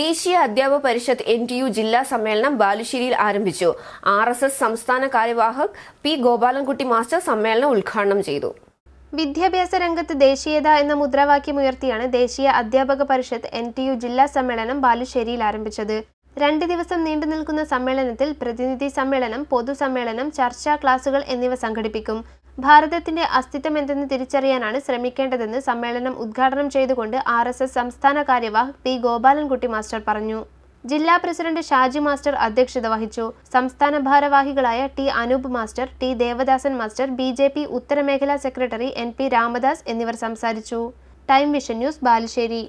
ദേശീയ അധ്യാപക പരിഷത്ത് N T U ജില്ലാ സമ്മേളനം ബാലുശ്ശേരിയിൽ ആരംഭിച്ചു ആർ എസ് എസ് സംസ്ഥാന കാര്യവാഹക് പി ഗോപാലൻകുട്ടി മാസ്റ്റർ സമ്മേളനം ഉദ്ഘാടനം ചെയ്തു വിദ്യാഭ്യാസ രംഗത്ത് ദേശീയത എന്ന മുദ്രാവാക്യം ഉയർത്തിയാണ് ദേശീയ അധ്യാപക പരിഷത്ത് എൻ ടി യു ജില്ലാ സമ്മേളനം ബാലുശ്ശേരിയിൽ ആരംഭിച്ചത് രണ്ട് ദിവസം നീണ്ടു നിൽക്കുന്ന സമ്മേളനത്തിൽ പ്രതിനിധി സമ്മേളനം പൊതുസമ്മേളനം ചർച്ചാ ക്ലാസുകൾ എന്നിവ സംഘടിപ്പിക്കും ഭാരതത്തിന്റെ അസ്തിത്വം എന്തെന്ന് തിരിച്ചറിയാനാണ് ശ്രമിക്കേണ്ടതെന്ന് സമ്മേളനം ഉദ്ഘാടനം ചെയ്തുകൊണ്ട് ആർ എസ് എസ് സംസ്ഥാന കാര്യവാഹ് പി ഗോപാലൻകുട്ടി മാസ്റ്റർ പറഞ്ഞു ജില്ലാ പ്രസിഡന്റ് ഷാജി മാസ്റ്റർ അധ്യക്ഷത വഹിച്ചു സംസ്ഥാന ഭാരവാഹികളായ T Anoop master T Devadasan master B J P ഉത്തരമേഖലാ സെക്രട്ടറി എൻ പി രാമദാസ് എന്നിവർ സംസാരിച്ചു ടൈം വിഷൻ ന്യൂസ് ബാലുശ്ശേരി